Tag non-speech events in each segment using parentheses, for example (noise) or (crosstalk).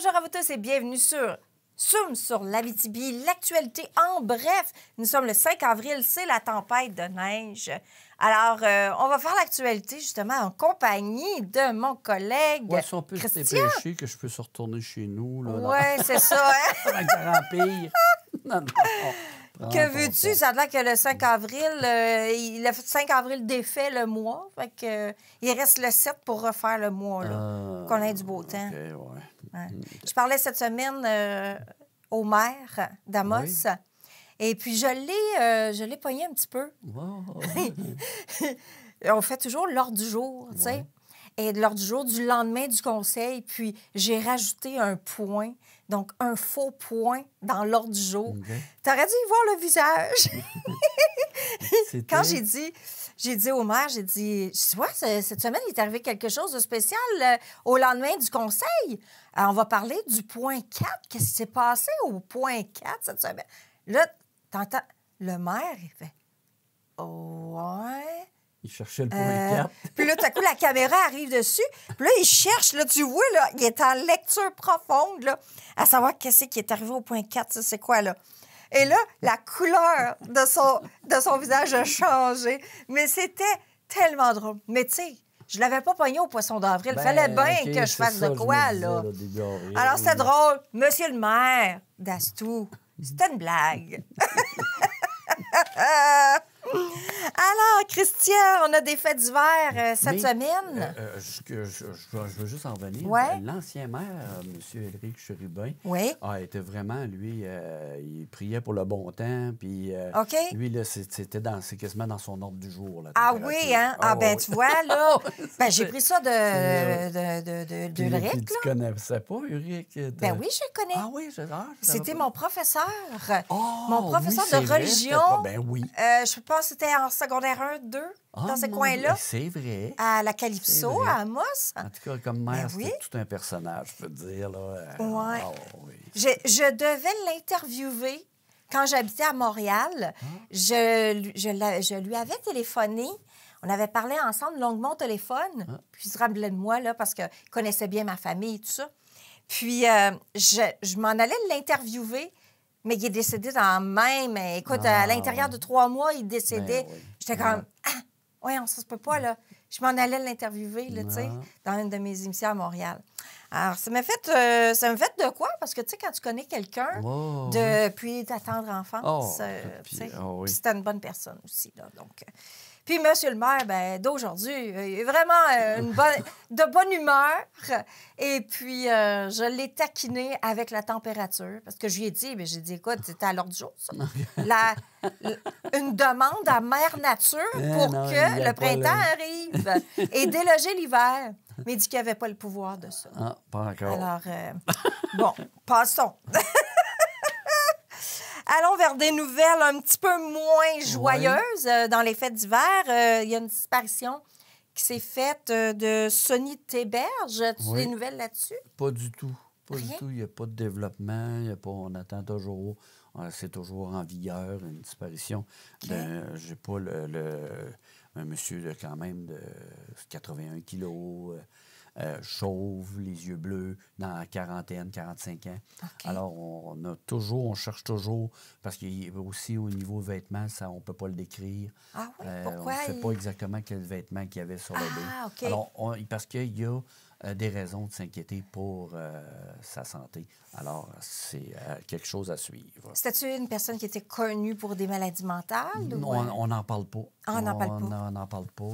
Bonjour à vous tous et bienvenue sur Zoom sur Vitibi, l'actualité en bref. Nous sommes le 5 avril, c'est la tempête de neige. Alors, euh, on va faire l'actualité justement en compagnie de mon collègue. si on peut Christian. se que je puisse retourner chez nous. Oui, c'est ça, hein? la (laughs) (laughs) non, non. Ah, que veux-tu? Ça a l'air que le 5 avril, euh, le 5 avril défait le mois. Fait que, euh, il reste le 7 pour refaire le mois, là, ah, qu'on ait du beau temps. Je parlais cette semaine euh, au maire d'Amos. Et puis, je l'ai, je l'ai pogné un petit peu. (laughs) On fait toujours l'ordre du jour, tu sais. Et l'ordre du jour du lendemain du conseil, puis j'ai rajouté un point donc, un faux point dans l'ordre du jour. tu T'aurais dû y voir le visage. (laughs) Quand j'ai dit, j'ai dit au maire, j'ai dit, tu vois, cette semaine, il est arrivé quelque chose de spécial euh, au lendemain du conseil. Euh, on va parler du point 4. Qu'est-ce qui s'est passé au point 4 cette semaine? Là, t'entends, le maire, il fait, oh, ouais. Il cherchait le 4. Euh, puis là, tout à coup, la caméra arrive dessus. Puis là, il cherche, là, tu vois, là, il est en lecture profonde, à savoir qu'est-ce qui est arrivé au point 4, ça, c'est quoi, là. Et là, la couleur de son, de son visage a changé. Mais c'était tellement drôle. Mais tu sais, je l'avais pas pogné au poisson d'avril. Il ben, Fallait bien que je fasse de quoi, là. Alors, c'était drôle. Monsieur le maire d'Astou, c'était une blague. (laughs) Alors, Christian, on a des fêtes d'hiver euh, cette semaine. Euh, euh, je, veux juste en revenir. L'ancien maire, M. Éric Chérubin, ouais. été vraiment, lui, il priait pour le bon temps. Puis, lui, c'était dans, quasiment dans son ordre du jour. ah oui, hein? Ah, ah ben, tu vois, là, (laughs) ben, j'ai pris ça de, de, de, connaissais pas, Éric? Ben oui, je connais. Ah oui, je, ah, C'était mon professeur. Oh, mon professeur de religion. ben oui. je pense c'était en secondaire 1, 2, dans ce coin-là. C'est vrai. À la Calypso, à Amos. En tout cas, comme mère, ben c'est tout un personnage, je peux dire. Ah oui. je, devais l'interviewer quand j'habitais à Montréal, ah. je, lui avais téléphoné. On avait parlé ensemble longuement au téléphone. Ah. Puis il se rappelait de moi, là, parce qu'il connaissait bien ma famille et tout ça. Puis euh, je m'en allais l'interviewer. Mais il est décédé dans même. Écoute, à ah, l'intérieur de trois mois, il est décédé. Ben J'étais comme, ah, ouais, on ça se peut pas, là. Je m'en allais l'interviewer, là, tu sais, dans une de mes émissions à Montréal. Alors, ça m'a fait, euh, fait de quoi? Parce que, tu sais, quand tu connais quelqu'un depuis ta tendre enfance, oh, euh, tu sais, oh c'était une bonne personne aussi, là. Donc, euh, puis, monsieur le maire, ben, d'aujourd'hui, euh, il est vraiment euh, une de bonne humeur. Et puis, euh, je l'ai taquiné avec la température parce que je lui ai dit, mais j'ai dit, écoute, c'était à l'ordre du jour, ça. (laughs) La, une demande à Mère Nature eh pour que le printemps arrive et déloger l'hiver. Mais il dit qu'il avait pas le pouvoir de ça. Ah, pas encore. Alors, bon, passons. (laughs) Allons vers des nouvelles un petit peu moins joyeuses euh, dans les fêtes d'hiver. Euh, il y a une disparition qui s'est faite euh, de Sonny Théberge. As-tu des nouvelles là-dessus? Pas du tout. Pas du tout. Il n'y a pas de développement. Il On attend toujours. C'est toujours en vigueur une disparition. Okay. J'ai pas le, monsieur de, quand même de 81 kilos. Euh, chauve, les yeux bleus, dans la quarantaine, 45 ans. Alors, on, a toujours, on cherche toujours, parce qu'il aussi au niveau vêtements, ça, on ne peut pas le décrire. Ah oui, euh, On ne sait pas exactement quel vêtement qu'il y avait sur le dos. Ah, Alors, parce qu'il y a euh, des raisons de s'inquiéter pour euh, sa santé. Alors, c'est euh, quelque chose à suivre. C'était-tu une personne qui était connue pour des maladies mentales? on n'en parle pas. Ah, on n'en parle pas. On n'en parle pas.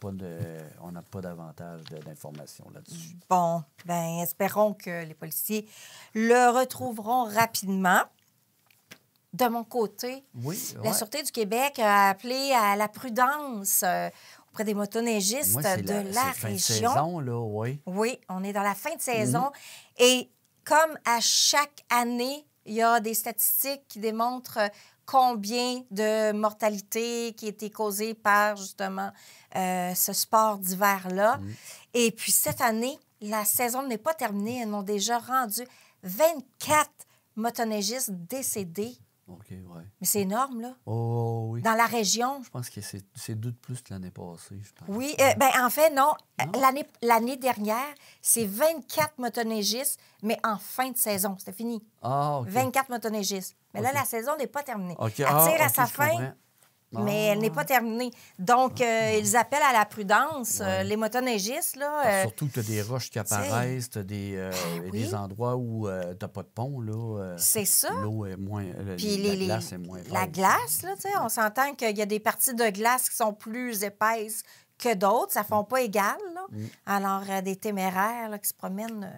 pas de, on n'a pas davantage d'informations là-dessus. Bon, ben espérons que les policiers le retrouveront rapidement. De mon côté, la Sûreté du Québec a appelé à la prudence des motoneigistes de la, la fin De saison, là, oui. Oui, on est dans la fin de mhm. saison. Et comme à chaque année, il y a des statistiques qui démontrent combien de mortalité qui était causée par justement euh, ce sport d'hiver-là. Mhm. Et puis cette année, la saison n'est pas terminée. Elles ont déjà rendu 24 motoneigistes décédés OK, ouais. Mais c'est énorme, là. Oh, oh, oui. Dans la région. Je pense que c'est deux de plus que l'année passée, je pense. Oui, euh, ben, en fait, non. Euh, l'année dernière, c'est 24 motoneigistes, mais en fin de saison. C'était fini. Ah, OK. 24 motoneigistes. Mais là, la saison n'est pas terminée. OK, ah, à sa fin. Mais ah. elle n'est pas terminée. Donc, euh, ils appellent à la prudence. Euh, les motoneigistes, là... Ah, euh, surtout, tu as des roches qui apparaissent, tu ah des, endroits où tu n'as pas de pont, là. c'est ça. L'eau est moins... la glace est moins... La glace, là, tu sais, on s'entend qu'il y a des parties de glace qui sont plus épaisses que d'autres. Ça ne font mm. pas égal, là. Mm. Alors, des téméraires qui se promènent...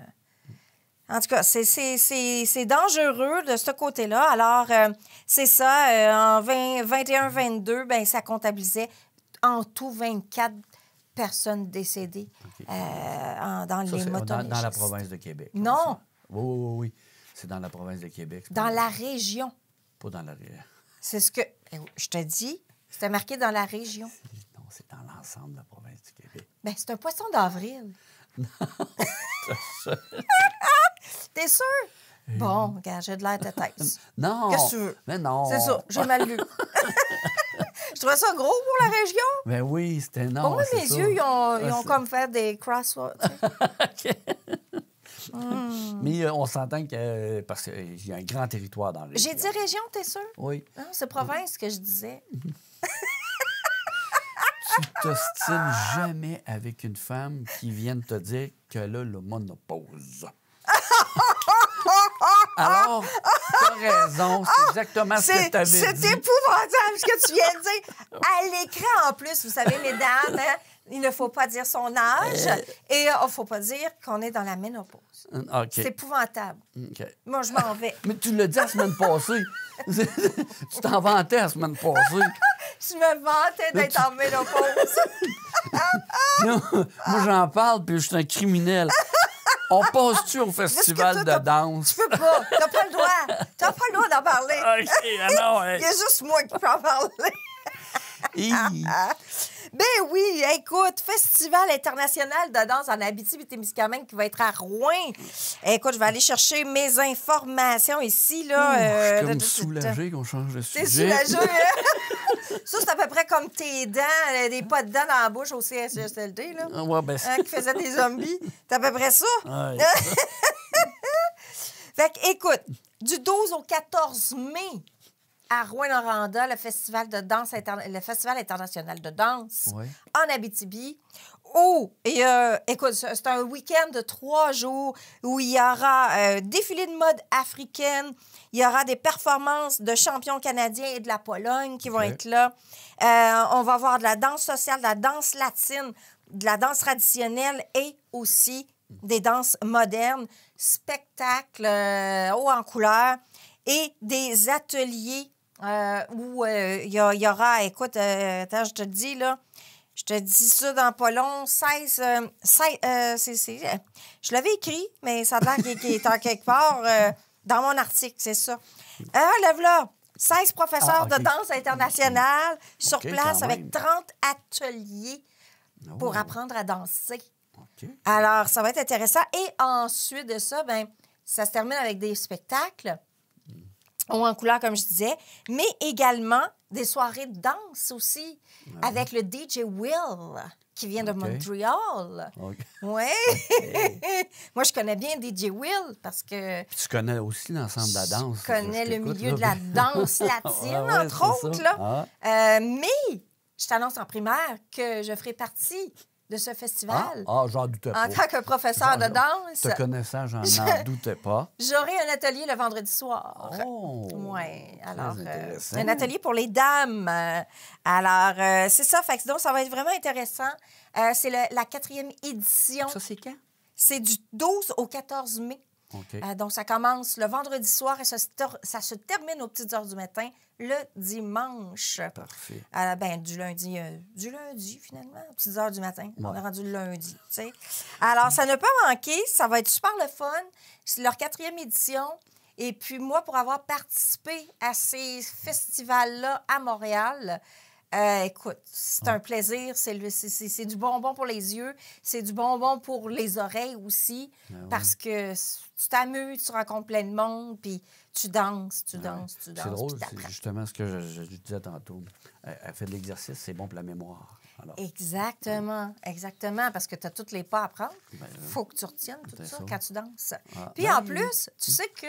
En tout cas, c'est dangereux de ce côté-là. Alors, euh, c'est ça, euh, en 21-22, ben, ça comptabilisait en tout 24 personnes décédées euh, dans les Dans, la province de Québec. Hein, non. Oui, oui, oui. C'est dans la province de Québec. Dans la région. Pas dans la région. C'est ce que. Eh je te dis, c'était marqué dans la région. (laughs) Non, c'est dans l'ensemble de la province du Québec. Bien, c'est un poisson d'avril. (laughs) Non. (laughs) T'es sûr? Euh. Bon, regarde, j'ai de l'air de tête. (laughs) non. Qu'est-ce que Mais non. C'est ça, j'ai mal lu. (laughs) (laughs) je trouvais ça gros pour la région. Ben oui, c'était énorme. Pour moi, mes yeux, ils ont, ah, comme fait des crosswords. OK. Hmm. Mais euh, on s'entend que. Euh, parce qu'il y a un grand territoire dans les. J'ai dit région, t'es sûr? Oui. Non, ah, c'est province que je disais. tu t'ostines jamais avec une femme qui vient te dire que là, le monopole. Alors, t'as raison, c'est ah! exactement ce que tu as dit. C'est épouvantable ce que tu viens de dire. À l'écran, en plus, vous savez, mesdames, hein, il ne faut pas dire son âge euh. et euh, il ne faut pas dire qu'on est dans la ménopause. Hum, c'est épouvantable. Moi, je m'en vais. Mais tu l'as dit la semaine passée. (laughs) tu t'en vantais la semaine passée. je me vantais d'être en ménopause. (laughs) non, moi, j'en parle, puis je suis un criminel. On passe-tu au festival de danse? Tu peux pas. T'as pas le droit. T'as pas le droit d'en parler. (laughs) Ah non. Hein. Il y a juste moi qui peux en parler. Ben oui, écoute, Festival international de danse en Abitibi-Témiscamingue qui va être à Rouen. Écoute, je vais aller chercher mes informations ici. Là, je suis euh, comme soulagée qu'on change de sujet. T'es soulagé, hein? (laughs) Ça, c'est à peu près comme tes dents, euh, des pas de dents dans la bouche au CSSLD, là. Ah ouais, ben... hein, qui faisait des zombies. C'est à peu près ça. Ouais. (laughs) fait que, écoute, du 12 au 14 mai, à Rouen-Noranda, le festival de danse le festival international de danse en Abitibi. Oh, et euh, écoute, c'est un week-end de trois jours où il y aura euh, défilé de mode africaine, il y aura des performances de champions canadiens et de la Pologne qui vont être là. Euh, on va voir de la danse sociale, de la danse latine, de la danse traditionnelle et aussi des danses modernes, spectacles euh, haut en couleur et des ateliers euh, où euh, il y, aura, écoute, euh, attends, je te dis, là, je te dis ça dans pas long, 16, je l'avais écrit, mais ça a l'air qu'il, est en (laughs) quelque part dans mon article, c'est ça. Ah, là, 16 professeurs de danse internationale sur place avec 30 ateliers ah pour apprendre à danser. Alors, ça va être intéressant. Et ensuite de ça, ben, ça se termine avec des spectacles ou en couleur, comme je disais, mais également des soirées de danse aussi avec le DJ Will qui vient de Montréal. Oui. (laughs) Moi, je connais bien DJ Will parce que... tu connais aussi l'ensemble de la danse. Euh, je connais le milieu de la (laughs) danse ah latine, entre autres. Là. Ah. Euh, mais je t'annonce en primaire que je ferai partie de ce festival. Ah, ah j'en doutais pas. En tant que professeur de danse. Te connaissant, j'en doutais pas. (laughs) J'aurai un atelier le vendredi soir. Oh! Oui, alors. Euh, un atelier pour les dames. Euh, alors, euh, c'est ça. Fait donc, ça va être vraiment intéressant. c'est la quatrième édition. Ça, c'est quand? C'est du 12 au 14 mai. Euh, donc, ça commence le vendredi soir et ça se, ça se, termine aux petites heures du matin le dimanche. Parfait. Euh, ben, du lundi, euh, du lundi finalement, aux petites heures du matin. On est rendu le lundi. sais. Alors, ça ne peut manquer. Ça va être super le fun. C'est leur quatrième édition. Et puis, moi, pour avoir participé à ces festivals-là à Montréal, euh, écoute, c'est un plaisir, c'est du bonbon pour les yeux, c'est du bonbon pour les oreilles aussi, ben parce que tu t'amuses, tu rencontres plein de monde, puis tu danses, tu danses, tu danses. C'est drôle, c'est justement ce que je, disais tantôt. Elle, fait de l'exercice, c'est bon pour la mémoire. exactement, exactement, parce que tu as tous les pas à prendre. Ben, euh, faut que tu retiennes tout ça, quand tu danses. Ah, puis ben en plus, tu hmm. sais que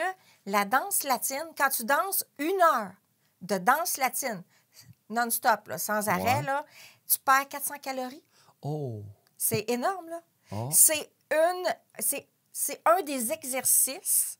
la danse latine, quand tu danses une heure de danse latine, non-stop, sans arrêt, tu perds 400 calories. Oh! C'est énorme, oh. C'est une... C'est, un des exercices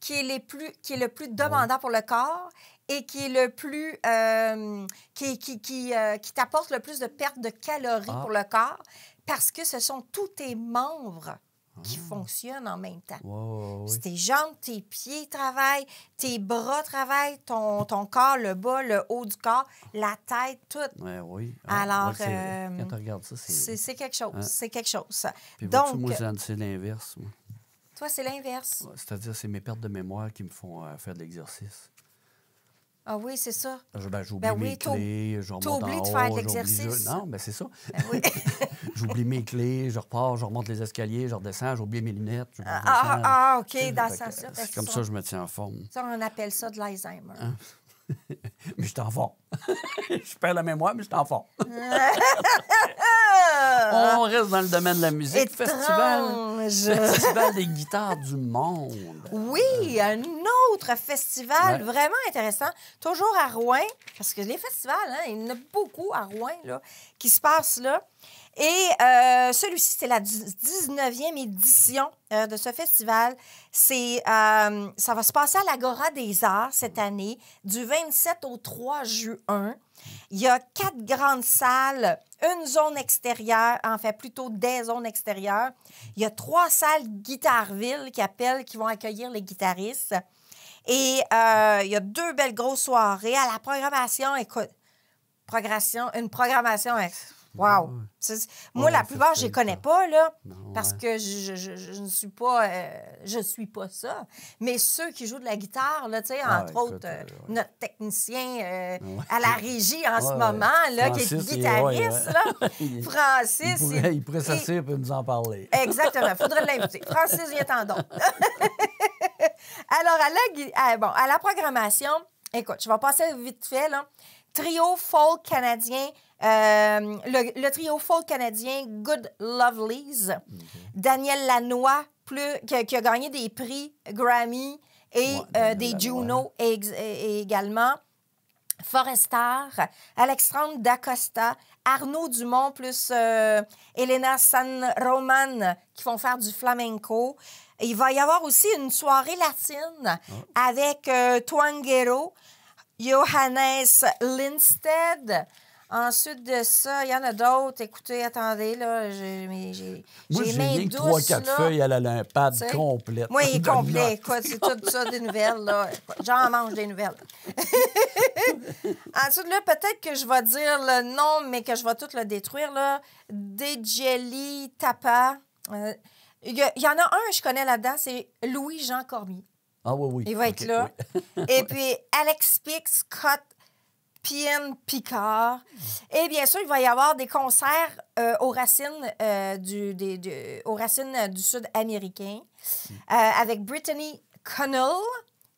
qui est, les plus, qui est le plus demandant pour le corps et qui est le plus euh, qui, qui, euh, qui, t'apporte le plus de perte de calories ah. pour le corps parce que ce sont tous tes membres qui ah. fonctionne fonctionnent en même temps. C'est Tes jambes, tes pieds travaillent, tes bras travaillent, ton, ton corps, le bas, le haut du corps, la tête, tout. Ouais, oui. Alors, c'est... quelque chose, ah. c'est quelque chose. Puis Donc, moi, c'est l'inverse. Toi, c'est l'inverse. C'est-à-dire, c'est mes pertes de mémoire qui me font euh, faire de l'exercice. Ah oui, c'est ça. Ben, j'oublie ben oui, mes clés, je remonte en de faire l'exercice. Non, mais ben, c'est ça. (laughs) j'oublie mes clés, je repars, je remonte les escaliers, je redescends, j'oublie mes lunettes. Ah, ah, ah, OK, dans ce sens-là. C'est comme ça, je me tiens en forme. Ça, on appelle ça de l'Alzheimer. Hein? (laughs) mais je suis en (laughs) je perds la mémoire, mais je suis en on reste dans le domaine de la musique. Festival, Festival des guitares du monde. Oui, à nous autre festival vraiment intéressant. toujours à Rouen, parce que les festivals, hein, il y en a beaucoup à Rouen là, qui se passent là. Et euh, celui-ci, c'est la 19e édition euh, de ce festival. C'est, euh, ça va se passer à l'Agora des Arts cette année, du 27 au 3 juin. Il y a quatre grandes salles, une zone extérieure, en fait plutôt des zones extérieures. Il y a trois salles Guitarville qui appellent, qui vont accueillir les guitaristes. Et euh, il y a deux belles grosses soirées à la programmation. Écoute, progression, une programmation. Hein. Wow! Moi, la plupart, je ne connais pas, là, parce que je, je, ne suis pas, euh, je suis pas ça. Mais ceux qui jouent de la guitare, là, ah, entre autres, euh, notre technicien à la régie en ce moment, là, qui est guitariste, là. (laughs) Francis. Il pourrait, pourrait s'asseoir nous en parler. Exactement. Il faudrait l'inviter. Francis, viens t'en donc. (laughs) Alors, à la, bon, à la programmation, écoute, je vais passer vite fait, là. Trio folk canadien, euh, le, trio folk canadien Good Lovelies, Daniel Lanois, plus, qui, a, gagné des prix Grammy et euh, des Juno également. Forester, Alexandre D'Acosta, Arnaud Dumont plus euh, Elena San Roman qui font faire du flamenco. Il va y avoir aussi une soirée latine ah. avec euh, Johannes Lindsted. Ensuite de ça, il y en a d'autres. Écoutez, attendez, là, j'ai mes Moi, j'ai trois, quatre feuilles à la limpade complète. Moi, il est complet. c'est tout ça des nouvelles, là. J'en mange des nouvelles. (laughs) Ensuite, là, peut-être que je vais dire le nom, mais que je vais tout le détruire, là. Dejeli Tapa. Euh, il y, en a un, je connais là-dedans, c'est Louis-Jean Cormier. Ah oui, oui. Il va être là. Et (laughs) puis Alex Pick, Scott Pien Picard. Et bien sûr, il va y avoir des concerts euh, aux racines euh, du, des, aux racines du sud américain mm. euh, avec Brittany Connell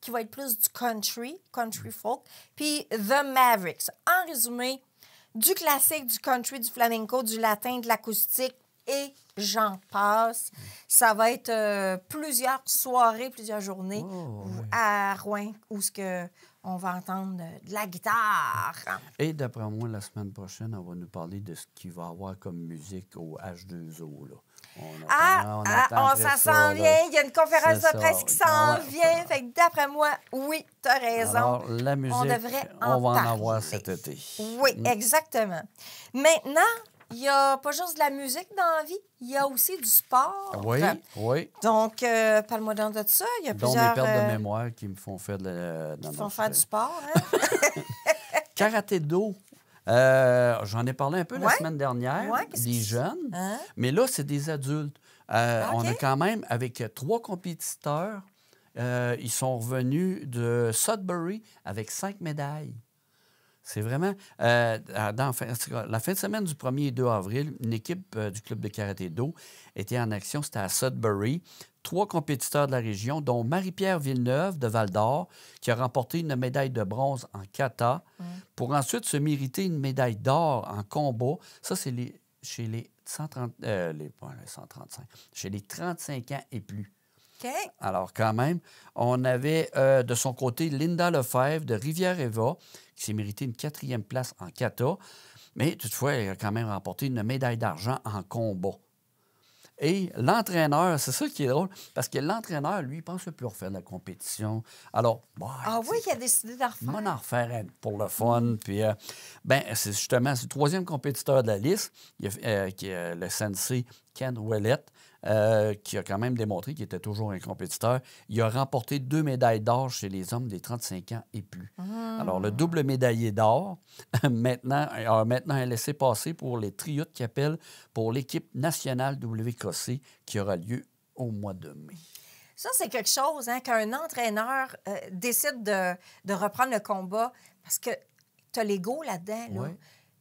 qui va être plus du country, country mm. folk, puis The Mavericks. En résumé, du classique, du country, du flamenco, du latin, de l'acoustique et j'en passe. Ça va être euh, plusieurs soirées, plusieurs journées oh, à Rouen où ce que on va entendre de la guitare. Et d'après moi, la semaine prochaine, on va nous parler de ce qu'il va y avoir comme musique au H2O. ah, ah ça s'en vient. Il y a une conférence de presse qui s'en ah vient. Fait d'après moi, oui, tu as raison. la musique, on, devrait en avoir cet été. Oui, mm. exactement. Maintenant, il n'y a pas juste de la musique dans la vie, il y a aussi du sport. Oui, oui. Donc, euh, parle-moi dans de ça. Il y a Dont pertes de euh, mémoire qui me font faire de la... font faire euh, du sport, hein? (laughs) Karaté J'en ai parlé un peu la semaine dernière, des jeunes. Hein? Mais là, c'est des adultes. On a quand même, avec trois compétiteurs, ils sont revenus de Sudbury avec cinq médailles. C'est vraiment. Euh, la fin de semaine du 1er et 2 avril, une équipe euh, du club de karaté d'eau était en action. C'était à Sudbury. Trois compétiteurs de la région, dont Marie-Pierre Villeneuve de Val d'Or, qui a remporté une médaille de bronze en kata, pour ensuite se mériter une médaille d'or en combat. Ça, c'est chez les, 130, euh, les, 135, chez les 35 ans et plus. Alors, quand même, on avait de son côté Linda Lefebvre de Rivière-Eva qui s'est mérité une quatrième place en kata, mais toutefois, il a quand même remporté une médaille d'argent en combat. Et l'entraîneur, c'est ça qui est drôle, parce que l'entraîneur, lui, pense plus refaire de la compétition. Alors, bah, Ah oui, il a décidé d'en refaire. Mon en refaire pour le fun. Mm-hmm. Puis, euh, ben, c'est justement le troisième compétiteur de la liste, euh, qui est le sensei Ken Ouellette, euh, qui a quand même démontré qu'il était toujours un compétiteur. Il a remporté deux médailles d'or chez les hommes des 35 ans et plus. Ah. Alors, le double médaillé d'or (laughs) maintenant, a maintenant un laissé-passer pour les triotes qui appellent pour l'équipe nationale WKC qui aura lieu au mois de mai. Ça, c'est quelque chose, hein, qu'un entraîneur euh, décide de, reprendre le combat parce que tu as l'ego là-dedans. Là.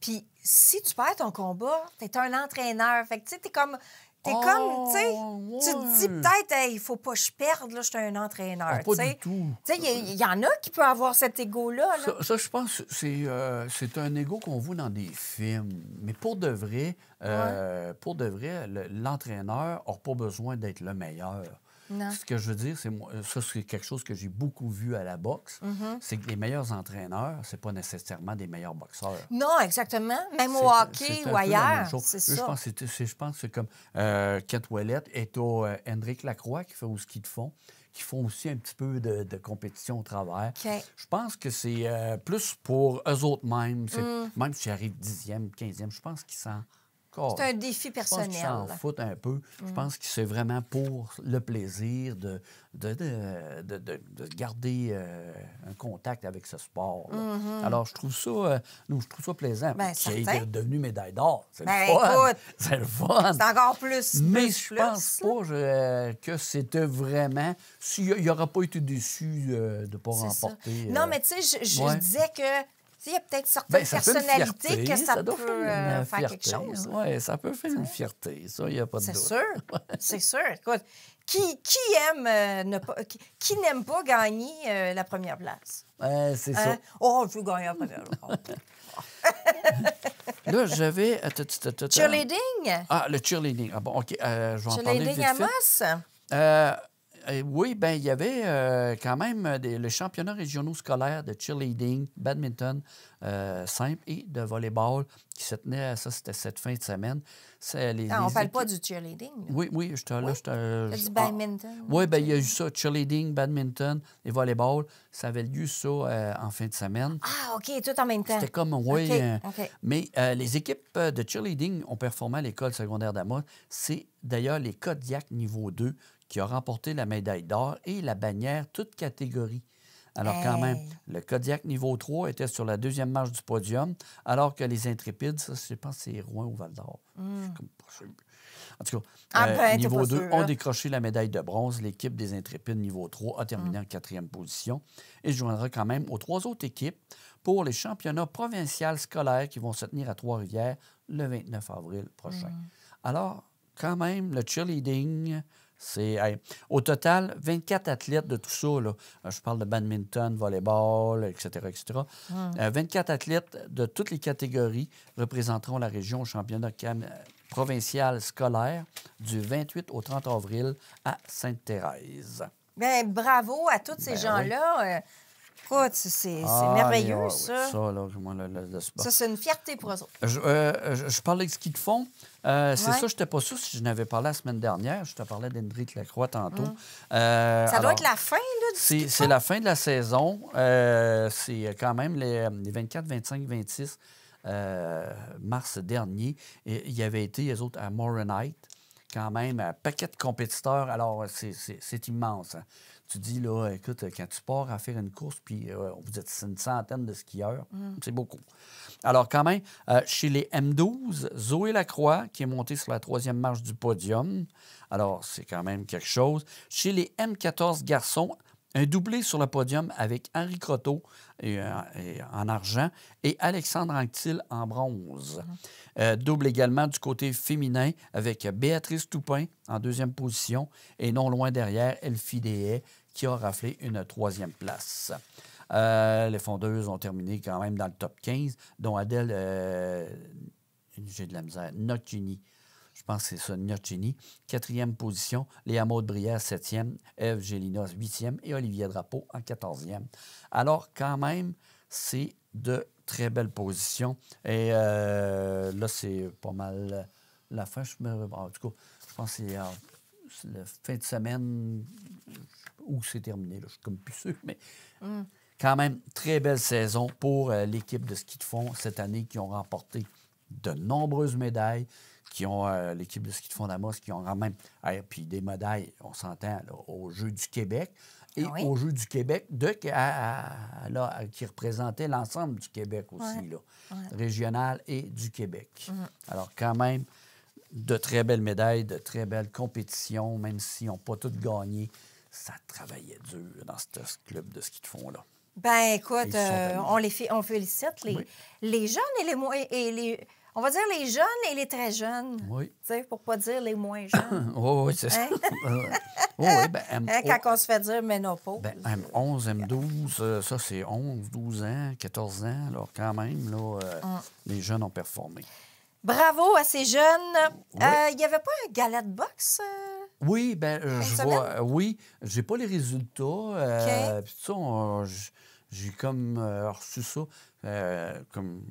Puis si tu perds ton combat, tu es un entraîneur. Fait que tu sais, tu es comme c'est comme, tu sais, oh, tu te dis peut-être, il ne faut pas que je perde, là, je suis un entraîneur. Ah, pas Tu sais, il y, en a qui peut avoir cet égo-là. Ça, je pense, euh, c'est un ego qu'on voit dans des films. Mais pour de vrai, euh, pour de vrai, l'entraîneur n'a pas besoin d'être le meilleur. Ce que je veux dire, c'est euh, ça, quelque chose que j'ai beaucoup vu à la boxe, mm-hmm. c'est que les meilleurs entraîneurs, c'est pas nécessairement des meilleurs boxeurs. Non, exactement. Même au hockey ou ailleurs. C'est ça. Je pense, que c'est comme euh, Kate et est au euh, Hendrik Lacroix qui fait au ski de fond qui font aussi un petit peu de, compétition au travers. Je pense que c'est euh, plus pour eux autres mm. même Même si j'arrive dixième, quinzième, je pense qu'ils s'en c'est un défi personnel. Je pense s'en un peu. Je mm. pense que c'est vraiment pour le plaisir de, de, garder euh, un contact avec ce sport. Mm-hmm. Alors, je trouve ça, euh, je trouve ça plaisant. Ben, il est devenu médaille d'or. C'est le ben, fun. (laughs) C'est le fun. C'est encore plus. Mais je pense pas euh, que c'était vraiment. Il n'y aura pas été déçu de ne pas remporter. Non, mais tu sais, je, disais que il y a peut-être certaines ben, personnalités que ça, peut faire euh, quelque chose. Oui, ça peut faire une fierté, ça, il n'y a pas de doute. C'est sûr, c'est sûr. Écoute, qui, qui aime euh, ne pas, qui, n'aime pas gagner euh, la première place? c'est ça. Hein? Oh, je veux gagner la première place. (laughs) Là, je vais... Cheerleading? Ah, le cheerleading. Ah bon, OK, je vais en parler euh, oui, ben il y avait euh, quand même euh, le championnat régionaux scolaire de cheerleading, badminton simple et de volleyball qui se tenait, à ça c'était cette fin de semaine. Ah, on ne parle pas du cheerleading. Oui, oui, je te là, je Du badminton. Oui, bien, il y a eu ça, cheerleading, badminton et volleyball. Ça avait lieu ça en fin de semaine. Ah, OK, tout en même temps. C'était comme, oui. Mais les équipes de cheerleading ont performé à l'école secondaire d'Amos. C'est d'ailleurs les Kodiak niveau 2 qui a remporté la médaille d'or et la bannière toute catégorie. Alors, quand même, le Kodiak niveau 3 était sur la deuxième marche du podium, alors que les Intrépides, ça, je pense, c'est Rouen ou Val d'Or. possible. Hmm. En tout cas, ah, ben, euh, niveau 2 ont décroché la médaille de bronze. L'équipe des Intrépides niveau 3 a terminé hmm. en quatrième position et se joindra quand même aux trois autres équipes pour les championnats provinciaux scolaires qui vont se tenir à Trois-Rivières le 29 avril prochain. Hmm. Alors, quand même, le cheerleading, au total, 24 athlètes de tout ça. Euh, je parle de badminton, volleyball, etc. etc. 24 athlètes de toutes les catégories représenteront la région au championnat provincial scolaire du 28 au 30 avril à Sainte-Thérèse. Bien, bravo à tous ces ben gens-là. Euh, c'est merveilleux, ça. Ça, c'est une fierté pour eux autres. Je, euh, parlais de ce qu'ils font. Euh, c'est ça, je n'étais pas sûr si je n'avais parlé la semaine dernière. Je te parlais d'Hendrik Lacroix tantôt. Hum. Euh, ça doit être la fin, là, du ski C'est la fin de la saison. c'est quand même les, 24, 25, 26 mars dernier. Et, il y avait été, les autres, à Moronite quand même un paquet de compétiteurs. Alors, c'est immense. Hein tu dis, là, écoute, quand tu pars à faire une course, puis euh, vous êtes une centaine de skieurs, mm. c'est beaucoup. Alors, quand même, euh, chez les M12, Zoé Lacroix, qui est montée sur la troisième marche du podium, alors c'est quand même quelque chose. Chez les M14 garçons, un doublé sur le podium avec Henri Croteau euh, et, en argent, et Alexandre Anctil en bronze. Mhm. Euh, double également du côté féminin avec Béatrice Toupin en deuxième position et non loin derrière Elfie qui a raflé une troisième place. Euh, les fondeuses ont terminé quand même dans le top 15, dont Adèle, j'ai de la misère, je pense que c'est Sonia Chini. Quatrième position, Léa Maud Brière, septième, Eve Gélinas, huitième et Olivier Drapeau en quatorzième. Alors, quand même, c'est de très belles positions. Et euh, là, c'est pas mal la fin. Je me... En tout cas, je pense que c'est la fin de semaine où c'est terminé. Je suis comme plus mais hum. quand même, très belle saison pour euh, l'équipe de ski de fond cette année qui ont remporté de nombreuses médailles qui ont euh, l'équipe de ski de fond d'Amos, qui ont quand puis des médailles, on s'entend, aux Jeux du Québec et ah au aux Jeux du Québec, de, qui représentait l'ensemble du Québec aussi, régional et du Québec. Mm. Alors quand même, de très belles médailles, de très belles compétitions, même s'ils n'ont pas toutes gagné, ça travaillait dur dans ce club de ski de fond-là. Ben écoute, euh, on les fait, on félicite les, jeunes et les, et les on va dire les jeunes et les très jeunes. Oui. Pour ne pas dire les moins jeunes. (coughs) Oui, oui, c'est ça. Hein? (laughs) oui, ben, M (laughs) hein, Quand on se fait dire ménopause. M11, ben, M12, euh, ça c'est 11, 12 ans, 14 ans. Alors quand même, euh, mm. les jeunes ont performé. Bravo à ces jeunes. Euh, il n'y avait pas un galette de boxe? oui, ben, je vois. oui, j'ai pas les résultats. OK. Puis ça, on, j'ai comme euh, reçu ça euh, comme,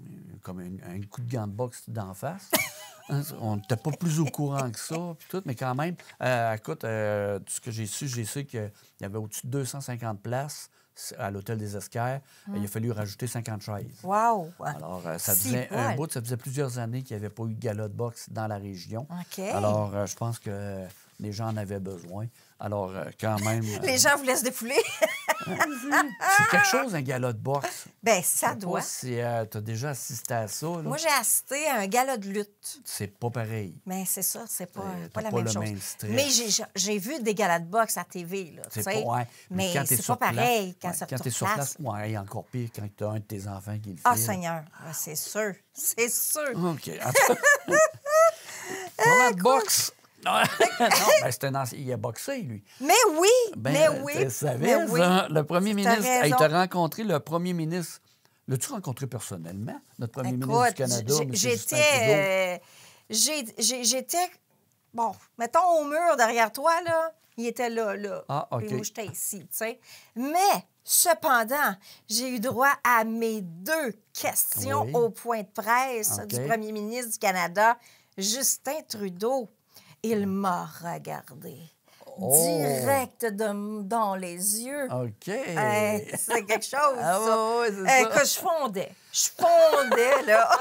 un, coup de gant de boxe d'en face. (laughs) Hein, on n'était pas plus au courant que ça, mais quand même, euh, écoute, tout ce que j'ai su, j'ai su qu'il y avait au-dessus de 250 places à l'hôtel des Esquerres. Hum. Il a fallu rajouter 50 chaises. Wow! Alors, ça faisait un bout, ça faisait plusieurs années qu'il n'y avait pas eu de gala de boxe dans la région. Alors, je pense que les gens en avaient besoin. Alors, quand même. (laughs) les gens vous laissent défouler. (laughs) c'est quelque chose, un gala de boxe. Ben ça doit. si euh, tu as déjà assisté à ça. Moi, j'ai assisté à un gala de lutte. C'est pas pareil. Mais ben, c'est ça, c'est pas, euh, pas la pas même le chose. mais j'ai vu des galas de boxe à TV. Là, Mais, c'est pas pareil quand ça Quand tu es sur place, ouais, encore pire quand tu as un de tes enfants qui le ah, fait. Ah, Seigneur, c'est sûr. C'est sûr. OK. Galop (laughs) de boxe, non, (laughs) ben, Il a boxé, lui. Mais oui! Ben, mais oui! Hein? le premier ministre. Il t'a rencontré le premier ministre. L'as-tu rencontré personnellement, notre premier ministre du Canada? J'étais. Euh, j'étais. Bon, mettons au mur derrière toi, là. Il était là, là. Ah, OK. moi, j'étais ici, tu sais. Mais, cependant, j'ai eu droit à mes deux questions au point de presse du premier ministre du Canada, Justin Trudeau. Il m'a regardé. Oh. direct dans les yeux. OK. c'est quelque chose. Ah ça. Que je fondais. Je fondais, là. (laughs)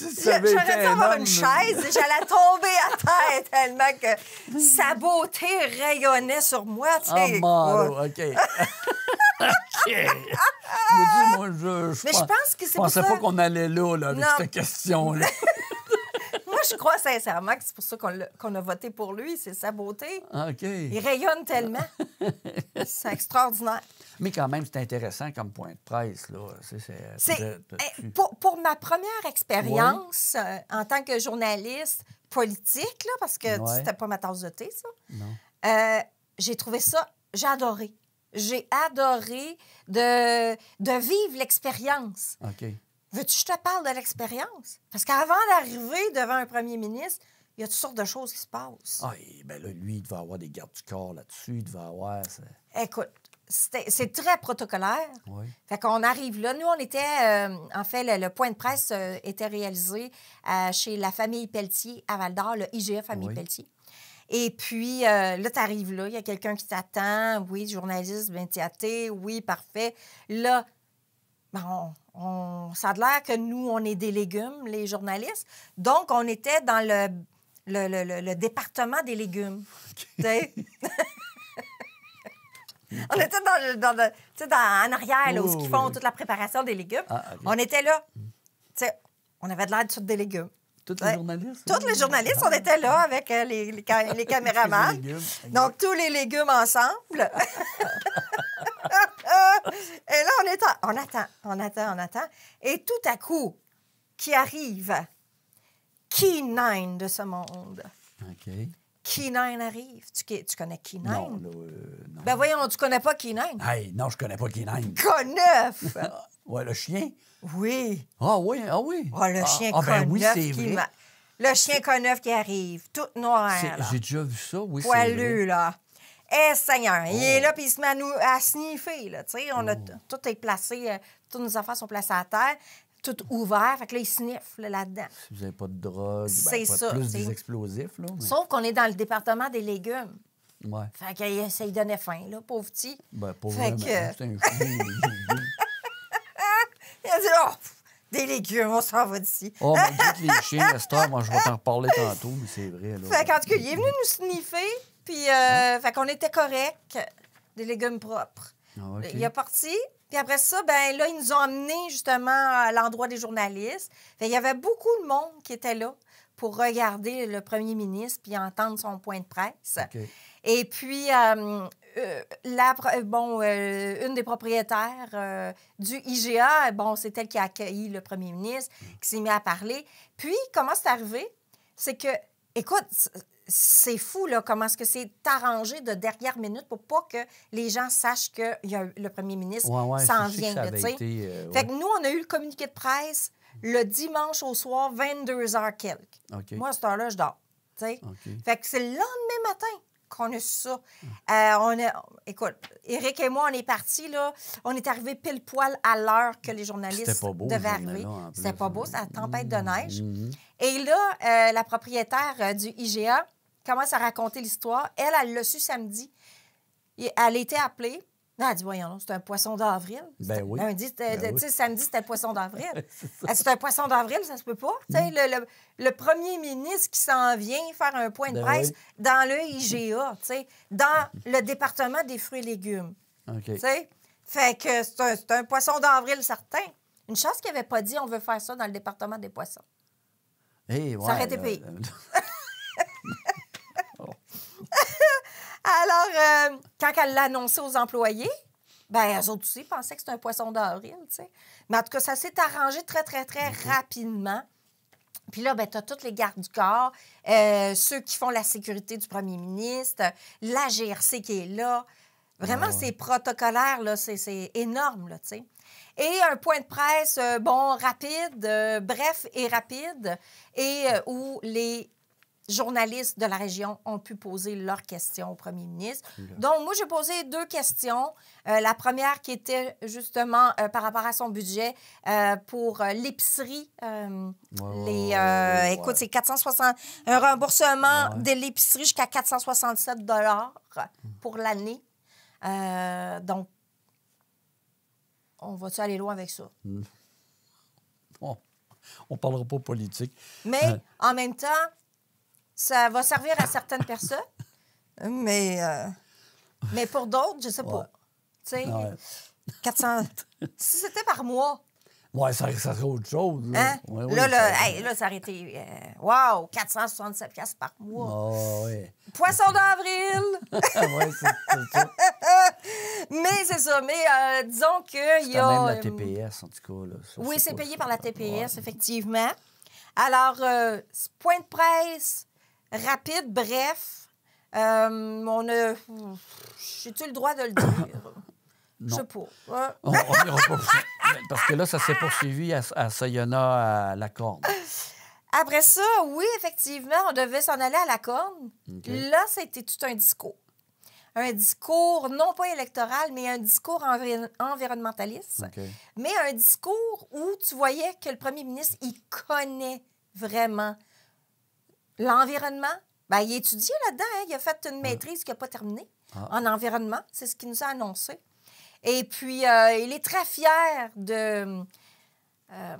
J'aurais dû avoir une chaise et j'allais tomber à terre tellement que sa beauté rayonnait sur moi. Tu ah, sais. OK. (laughs) je, Mais je pense que c'est pensais pas qu'on allait là, avec cette question-là. (laughs) moi, je crois sincèrement que c'est pour ça qu'on a, voté pour lui. C'est sa beauté. Ok. Il rayonne tellement. (laughs) c'est extraordinaire. Mais quand même, c'est intéressant comme point de presse. Pour, ma première expérience euh, en tant que journaliste politique, parce que c'était pas ma tasse de thé, ça, euh, j'ai trouvé ça, j'ai adoré. J'ai adoré de, de vivre l'expérience. OK. Veux-tu que je te parle de l'expérience? Parce qu'avant d'arriver devant un premier ministre, il y a toutes sortes de choses qui se passent. Ah, ben là, lui, il devait avoir des gardes du corps là-dessus, il devait avoir. Écoute, c'est très protocolaire. Oui. Fait qu'on arrive là. Nous, on était. Euh, en fait, le, point de presse euh, était réalisé euh, chez la famille Pelletier à Val-d'Or, le IGF e Famille Pelletier. Et puis, euh, là, tu arrives là, il y a quelqu'un qui t'attend. Oui, journaliste, bien théâté. Oui, parfait. Là, bon, ça a l'air que nous, on est des légumes, les journalistes. Donc, on était dans le, le, département des légumes. (laughs) on était dans, dans, en arrière, là, où ils font oh. toute la préparation des légumes. Ah, on était là. on avait de l'air de des légumes. Toutes les journalistes? Toutes hein? les journalistes, on était là avec euh, (laughs) les, caméramans. Donc, tous les légumes ensemble. (laughs) et là, on, est on attend, on attend, on attend. Et tout à coup, qui arrive? Qui 9 de ce monde. OK. key arrive. Tu, connais qui euh, Non, Ben voyons, tu connais pas qui non, je connais pas qui 9 Qu'on ouais, le chien? Oui. Ah oui, ah oui. le chien ah, qui Le chien Coneuf qui arrive, tout noir. J'ai déjà vu ça, oui. Poilu, là. Eh, Seigneur, il est oh. là, puis il se met à, nous, à sniffer, là. Tu sais, on a oh. tout est placé, euh, toutes nos affaires sont placées à terre, tout ouvert. Fait que là, il sniffe là-dedans. si vous n'avez pas de drogue, ben, pas plus des explosifs, là. Sauf qu'on est dans le département des légumes. Ouais. Fait que ça lui donnait faim, là, pauvre petit. Ben, pauvre, fait hein, (laughs) Il a dit, oh, des légumes, on s'en va d'ici. Oh, mais (laughs) dites les chiens, Esther, moi, je vais t'en reparler tantôt, mais c'est vrai. Là. Fait qu'en tout cas, il est venu nous sniffer, puis euh, hein? fait qu'on était correct, des légumes propres. Ah, il est parti, puis après ça, ben là, ils nous ont emmenés justement à l'endroit des journalistes. Fait, il y avait beaucoup de monde qui était là pour regarder le premier ministre puis entendre son point de presse. Et puis, euh, euh, euh, bon, euh, une des propriétaires du IGA, bon, c'est elle qui a accueilli le premier ministre, mm. qui s'est mis à parler. Puis, comment c'est arrivé? C'est que, écoute, c'est fou, là, comment est-ce que c'est arrangé de dernière minute pour pas que les gens sachent que le premier ministre s'en vient. Fait que nous, on a eu le communiqué de presse le dimanche au soir, 22h quelques. Moi, à cette heure-là, je dors. Fait que c'est le lendemain matin qu'on ça. Euh, on écoute, Eric et moi, on est partis, là. On est arrivé pile poil à l'heure que les journalistes devaient arriver. C'était pas beau, c'est la hein. tempête de neige. Mm-hmm. Et là, euh, la propriétaire euh, du IGA commence à raconter l'histoire. Elle, elle l'a su samedi. Elle a été appelée non, elle dit, voyons, c'est un poisson d'avril. Ben oui. Lundi, ben samedi, c'était un poisson d'avril. (laughs) c'est un poisson d'avril, ça se peut pas. Tu Le, le, premier ministre qui s'en vient faire un point de ben presse dans le IGA, dans le département des fruits et légumes. sais, Fait que c'est un, poisson d'avril certain. Une chance qu'il n'avait pas dit on veut faire ça dans le département des poissons. Eh, ça aurait été payé. Alors, euh, quand elle l'a annoncé aux employés, ben, eux autres aussi pensaient que c'était un poisson d'avril, tu sais. Mais en tout cas, ça s'est arrangé très, très, très mhm. rapidement. Puis là, ben, tu as toutes les gardes du corps, euh, ceux qui font la sécurité du premier ministre, la GRC qui est là. Vraiment, ah c'est protocolaire, là, c'est énorme, là, tu sais. Et un point de presse, euh, bon, rapide, bref et rapide, et où les journalistes de la région ont pu poser leurs questions au premier ministre. Donc, moi, j'ai posé deux questions. Euh, la première qui était justement euh, par rapport à son budget euh, pour l'épicerie. Écoute, c'est 460... un remboursement de l'épicerie jusqu'à 467 pour l'année. donc, on va-tu aller loin avec ça? (laughs) On ne parlera pas politique. Mais en même temps, ça va servir à certaines personnes, mais, euh, mais pour d'autres, je sais pas. Tu sais, 400. Ah (laughs) si c'était par mois. Ouais, ça, ça serait autre chose. Là, hein? là, là, ça... là, ça... aurait été. Euh, wow, 467 piastres par mois. Oh, Poisson d'avril! (laughs) ouais, c'est ça. (laughs) mais c'est ça. Mais euh, disons que. y a. Quand même la TPS, en tout cas. Là. oui, c'est payé par la TPS, effectivement. Alors, point de presse, rapide, bref. Euh, on a. J'ai-tu le droit de le dire? Je sais pas. parce que là, ça s'est poursuivi à, à Sayona, à la corne. Après ça, oui, effectivement, on devait s'en aller à la corne. Là, c'était tout un discours. Un discours, non pas électoral, mais un discours environnementaliste. Mais un discours où tu voyais que le premier ministre, il connaît vraiment L'environnement, ben, il a là-dedans. Hein. Il a fait une maîtrise qu'il n'a pas terminée ah. en environnement. C'est ce qu'il nous a annoncé. Et puis, euh, il est très fier de euh,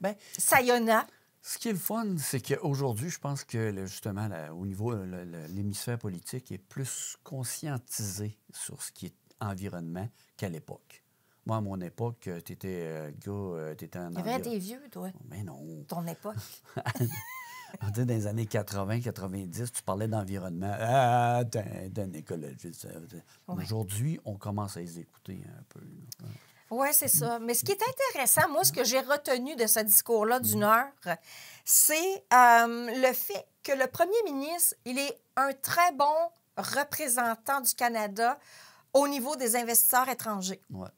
ben, Sayona. Ce qui est le fun, c'est qu'aujourd'hui, je pense que justement, au niveau de l'hémisphère politique est plus conscientisé sur ce qui est environnement qu'à l'époque. Moi, à mon époque, euh, t'étais étais euh, gars, t'étais un. T'avais des vieux, toi. Oh, mais non. Ton époque. (laughs) (laughs) dans les années 80, 90, tu parlais d'environnement. Ah, Aujourd'hui, on commence à les écouter un peu. Oui, c'est ça. Mais ce qui est intéressant, moi, ce que j'ai retenu de ce discours-là d'une mm. heure, c'est euh, le fait que le premier ministre, il est un très bon représentant du Canada au niveau des investisseurs étrangers. Oui.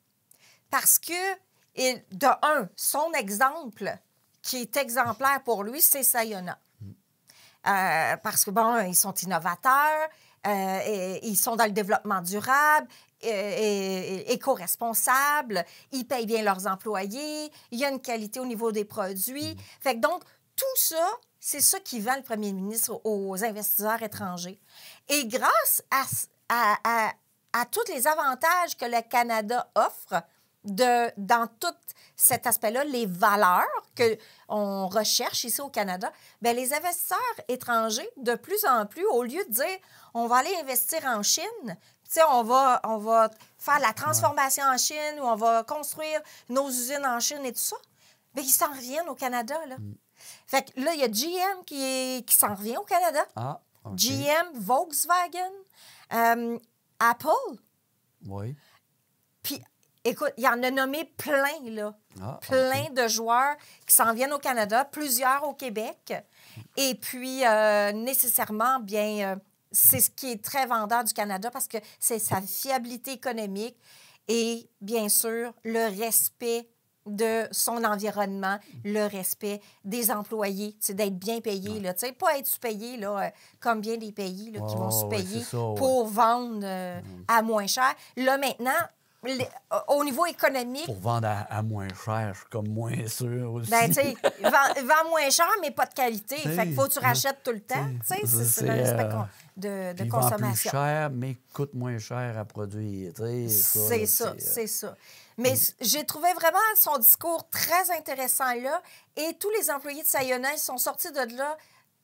Parce que, de un, son exemple qui est exemplaire pour lui, c'est Sayona. Euh, parce que, bon, ils sont innovateurs, euh, et, ils sont dans le développement durable, éco-responsables, ils payent bien leurs employés, il y a une qualité au niveau des produits. Fait donc, tout ça, c'est ça qui vend le premier ministre aux investisseurs étrangers. Et grâce à, à, à tous les avantages que le Canada offre, dans tout cet aspect-là, les valeurs qu'on recherche ici au Canada, bien, les investisseurs étrangers, de plus en plus, au lieu de dire on va aller investir en Chine, on va, on va faire la transformation en Chine ou on va construire nos usines en Chine et tout ça. Ben, ils s'en reviennent au Canada, là. Mm. Fait que là, il y a GM qui, qui s'en revient au Canada. Ah, GM, Volkswagen, euh, Apple. Oui. Puis Écoute, il y en a nommé plein, là. Ah, plein de joueurs qui s'en viennent au Canada, plusieurs au Québec. Et puis, euh, nécessairement, bien, euh, c'est ce qui est très vendeur du Canada parce que c'est sa fiabilité économique et, bien sûr, le respect de son environnement, le respect des employés, d'être bien payé, là, Tu sais, pas être sous-payé là, euh, comme bien des pays là, qui vont se payer pour vendre mm. à moins cher. Là, maintenant, euh, au niveau économique. Pour vendre à, moins cher, je suis comme moins sûr aussi. Ben, tu sais, vend, moins cher, mais pas de qualité. fait qu'il faut que tu hein, rachètes tout le temps. Tu sais, c'est un euh, aspect de, de consommation. Vend plus cher, mais coûte moins cher à produire. C'est ça, c'est ça. ça. Mais j'ai trouvé vraiment son discours très intéressant là. Et tous les employés de Sayonne sont sortis de là,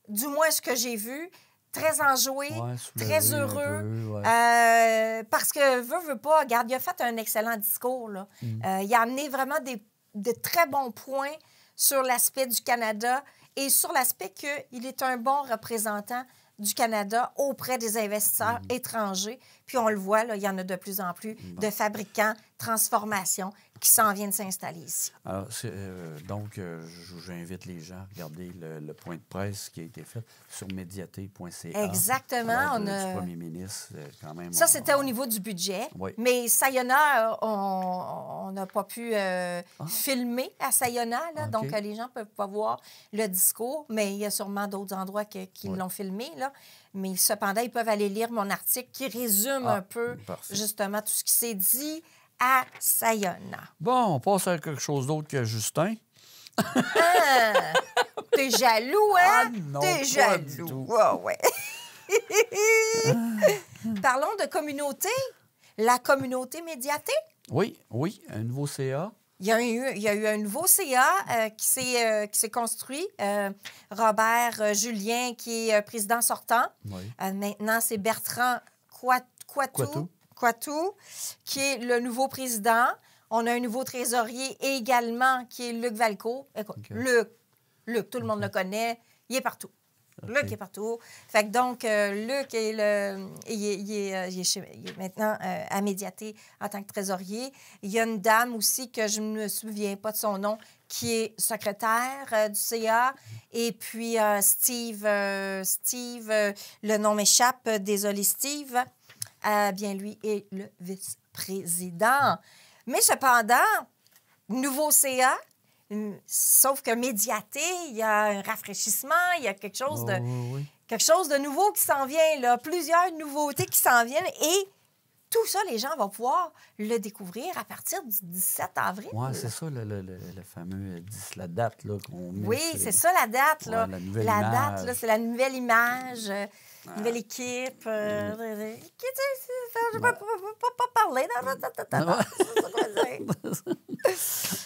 du moins ce que j'ai vu très enjoué, très heureux. Euh, parce que, veut, veut pas, regarde, il a fait un excellent discours. Mm. Euh, il a amené vraiment des, de très bons points sur l'aspect du Canada et sur l'aspect qu'il est un bon représentant du Canada auprès des investisseurs mm. étrangers. Puis on le voit, là, il y en a de plus en plus de fabricants, transformations qui s'en viennent s'installer ici. Alors, euh, donc, euh, j'invite les gens à regarder le, point de presse qui a été fait sur médiaté.ca. Exactement. On a... premier ministre, euh, quand même. Ça, c'était au niveau du budget. Mais Sayona, on n'a pas pu ah. filmer à Sayona, ah, donc les gens ne peuvent pas voir le discours, mais il y a sûrement d'autres endroits qui l'ont filmé. Là mais cependant, ils peuvent aller lire mon article qui résume ah, un peu justement tout ce qui s'est dit à Sayona. Bon, on passe à quelque chose d'autre que Justin. ah, T'es jaloux, hein? Ah, T'es jaloux. Ah ouais. (laughs) Parlons de communauté. La communauté médiatique. Oui, oui, un nouveau CA. Il y, a eu, un nouveau CA euh, euh, qui s'est construit. Euh, Robert Julien, qui est président sortant. maintenant, c'est Bertrand Quatou, qui est le nouveau président. On a un nouveau trésorier également, qui est Luc Valco. Luc, tout le monde le connaît. Il est partout. Luc est partout. Fait donc, euh, Luc est, le, il euh, il est, maintenant euh, à médiater en tant que trésorier. Il y a une dame aussi que je ne me souviens pas de son nom qui est secrétaire du CA. Et puis Steve, Steve le nom m'échappe, désolé Steve, bien lui est le vice-président. Mais cependant, nouveau CA, Sauf que médiaté, il y a un rafraîchissement, il y a quelque chose de, oh, quelque chose de nouveau qui s'en vient, là, plusieurs nouveautés qui s'en viennent et tout ça, les gens vont pouvoir le découvrir à partir du 17 avril. Oui, c'est ça, le, le, fameux la date qu'on Oui, c'est ça la date. la nouvelle date, c'est la nouvelle image, euh, nouvelle équipe. Euh, je ne peux pas, parler. (laughs)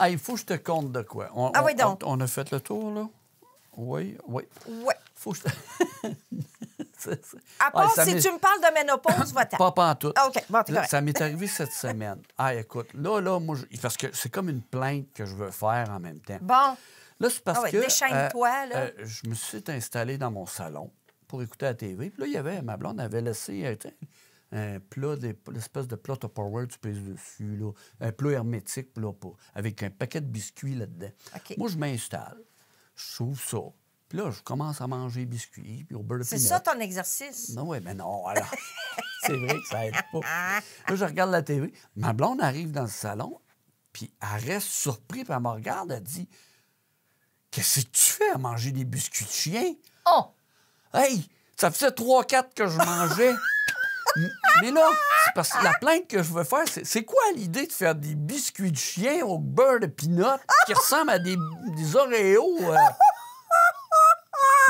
Ah, il faut que je te compte de quoi. On, ah oui, donc. On, a fait le tour, là? Oui, oui. Oui. Faut que je (laughs) À part si tu me parles de ménopause, (coughs) va-t'en. Pas, pas en tout. Ah, OK, Ça m'est arrivé cette semaine. Ah, écoute, là, là, moi, parce que c'est comme une plainte que je veux faire en même temps. Bon. Là, c'est parce ah que. Déchaîne-toi, euh, là. Euh, je me suis installé dans mon salon pour écouter la TV. Puis là, il y avait, ma blonde avait laissé euh, un plat, l'espèce de plat Tupperware, tu pèses dessus, là, un plat hermétique, là, pas, avec un paquet de biscuits là-dedans. Moi, je m'installe, je trouve ça. Puis là, je commence à manger biscuits, puis au beurre de C'est ça ton exercice? Non, oui, mais non, alors. (laughs) c'est vrai que ça aide pas. Là, je regarde la télé. Ma blonde arrive dans le salon, puis elle reste surprise, puis elle me regarde, elle dit Qu'est-ce que tu fais à manger des biscuits de chien? Oh! Hey, ça faisait 3-4 que je mangeais. Mais là, c'est parce que la plainte que je veux faire, c'est, quoi l'idée de faire des biscuits de chien au beurre de pinot qui ressemblent à des, des Oreos? Euh?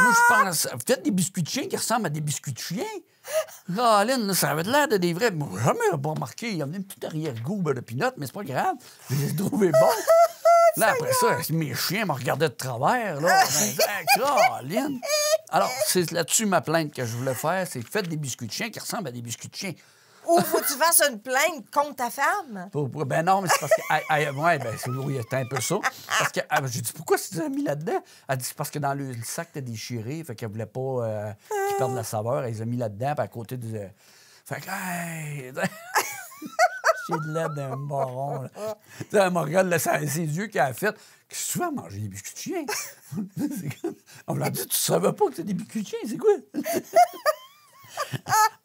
Moi, je pense. Peut-être des biscuits de chien qui ressemblent à des biscuits de chien. Caroline, ça avait l'air de des vrais. Moi, jamais pas remarqué. Il y a un petit arrière-goût de pinot, mais c'est pas grave. Je les trouvé bon. Là, après ça, mes chiens m'ont regardé de travers. Là, ah! ben, ben, là, Alors, c'est là-dessus ma plainte que je voulais faire, c'est faites des biscuits de chien qui ressemblent à des biscuits de chien. Ou faut que tu fasses une plainte contre ta femme? Ben non, mais c'est parce que. c'est ouais, ben c'est a un peu ça. Parce que ah, j'ai dit pourquoi tu as mis là-dedans? Elle dit c'est parce que dans le, sac sac t'as déchiré, fait qu'elle voulait pas euh, qu'ils perdent la saveur. Elle les a mis là-dedans, puis à côté du. Fait que. Hey de l'aide d'un baron. Là. Elle me regarde, ses yeux qui a fait. Qu'est-ce que tu manger des biscuits de chien? (laughs) On me dit, tu savais pas que c'était des biscuits de chien, c'est quoi?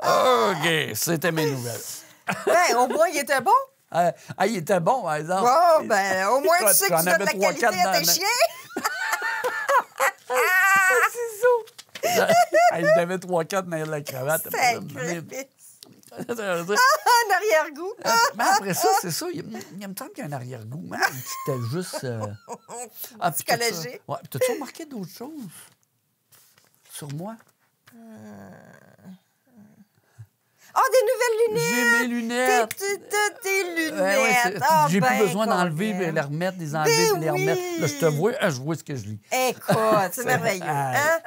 (laughs) OK, c'était mes nouvelles. ben, (laughs) au moins, il était bon. Euh, il était bon, par exemple. Bon, ben, au moins, tu sais que tu donnes la qualité à tes chiens. c'est ça. Il devait 3-4 de la cravate. C'est ah, un arrière-goût. mais euh, ben, après ça, c'est ça. Il, il, me semble qu'il y a un arrière-goût, tu c'était juste. Euh... t'as (laughs) ouais, t'as-tu remarqué d'autres choses sur moi? Ah, des nouvelles lunettes! J'ai mes lunettes! T'es, lunettes! Ah, (laughs) j'ai plus ben, besoin d'enlever, les remettre, les enlever, ben les remettre. Là, je te vois, je vois ce que je lis. Écoute, c'est (laughs) merveilleux. Hein?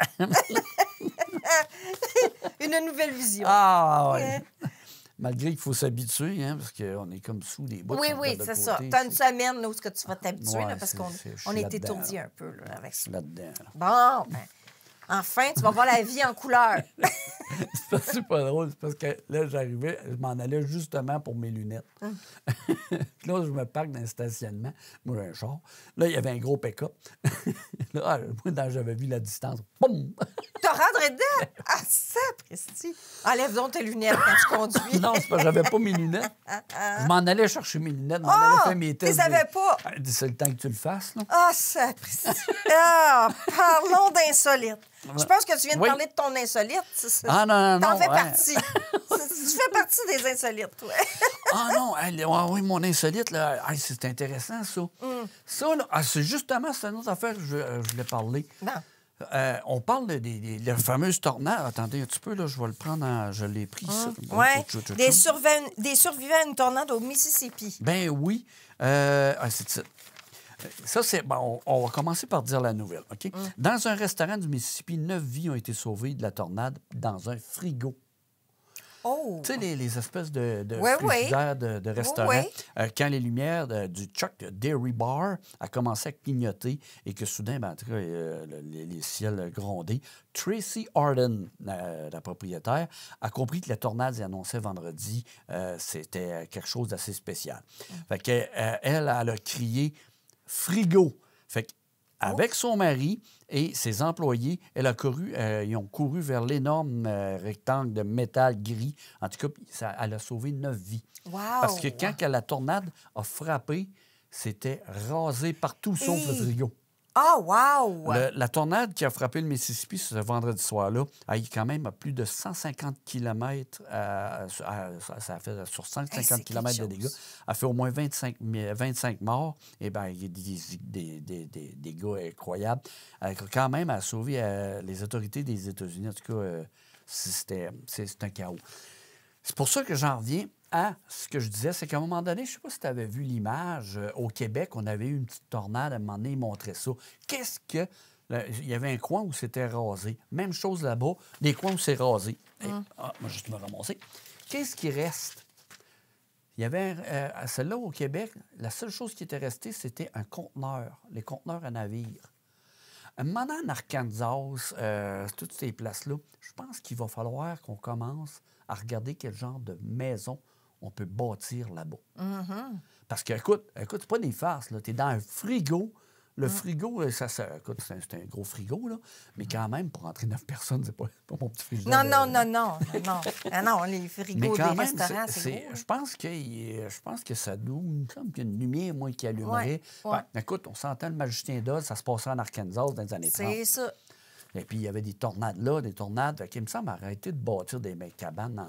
Une nouvelle vision. Ah, ouais malgré qu'il faut s'habituer, hein, parce qu'on est comme sous les couleur. Oui, oui, c'est ça. T'as une semaine là, où tu vas t'habituer, parce qu'on est, étourdi un peu là, avec ça. là-dedans. Bon, ben, enfin, tu vas voir la vie en couleur. (laughs) (laughs) c'est pas drôle, c'est parce que là, j'arrivais, je m'en allais justement pour mes lunettes. Ah. (laughs) là, je me parque dans stationnement. Moi, j'ai un char. Là, il y avait un gros pick-up. (laughs) là, ah, moi, j'avais vu la distance, boum! T'as rendrais dedans? Ah, ça, Christy! Enlève donc tes lunettes quand tu conduis. non, c'est pas j'avais pas mes lunettes. Ah, je m'en allais chercher mes lunettes, je m'en oh, allais faire mes tests. Tu savais pas? C'est le temps que tu le fasses, là. Ah, ça, Christy! Ah, parlons d'insolite. Je pense que tu viens de parler de ton insolite. Ah non, non, non. T'en fais partie. (laughs) tu fais partie des insolites, toi. (laughs) ah non, ah, oui, mon insolite, là, c'est intéressant, ça. Mm. Ça, là, ah, c'est justement, c'est une autre affaire que je, euh, voulais parler. Non. Euh, on parle des, la fameuse fameuses tornades. Attendez un petit peu, là, je vais le prendre. Je l'ai pris. Mm. ça. Oui. Des, des survivants à une tornade au Mississippi. Ben oui. Euh, ah, c'est ça. Euh, ça, c'est. Bon, on, va commencer par dire la nouvelle. OK? Mm. Dans un restaurant du Mississippi, neuf vies ont été sauvées de la tornade dans un frigo. Oh. Tu sais, les, espèces de, de de, restaurants. Euh, quand les lumières du Chuck Dairy Bar a commencé à clignoter et que soudain, ben, euh, les, ciels grondaient, Tracy Arden, la propriétaire, a compris que la tornade annoncée vendredi, c'était quelque chose d'assez spécial. Mm. Fait que, elle, elle a crié frigo. Fait oh. avec son mari et ses employés, elle a couru, euh, ils ont couru vers l'énorme euh, rectangle de métal gris. En tout cas, ça, elle a sauvé neuf vies. Parce que quand la tornade a frappé, c'était rasé partout sauf le frigo. Ah, la tornade qui a frappé le Mississippi ce vendredi soir-là a eu quand même à plus de 150 km, euh, euh, ça a fait euh, sur 150 km de dégâts, a fait au moins 25, 25 morts. Et eh bien, il y a des, des, des, dégâts incroyables. quand même, a sauvé les autorités des États-Unis. En tout cas, C'était c'est un chaos. C'est pour ça que j'en reviens ah, ce que je disais, c'est qu'à un moment donné, je ne sais pas si tu avais vu l'image, euh, au Québec, on avait eu une petite tornade à un moment donné, ils montraient ça. Qu'est-ce que. il y avait un coin où c'était rasé. Même chose là-bas, des coins où c'est rasé. Mm. Hum. Ah, je juste me ramasser. Qu'est-ce qui reste? Il y avait, euh, celle-là, au Québec, la seule chose qui était restée, c'était un conteneur, les conteneurs à navire. Maintenant, en Arkansas, euh, toutes ces places-là, je pense qu'il va falloir qu'on commence à regarder quel genre de maison on peut bâtir là-bas. Mm-hmm. Parce que, écoute, écoute, c'est pas des farces, là. t'es es dans un frigo. Le mm. frigo, euh, ça, ça écoute, c'est un, gros frigo, là. Mais mm. quand même, pour entrer neuf personnes, c'est pas, pas mon petit frigo. Non, non, non, non, non. Ah non, les frigos des restaurants, c'est Je pense que je pense que ça nous... Il y a une lumière, moi, qui allumerait. écoute, on s'entend le Magicien d'Oz, ça se passait en Arkansas dans les années 30. C'est ça. Et puis, il y avait des tornades là, des tornades. Fait il me semble arrêter de bâtir des cabanes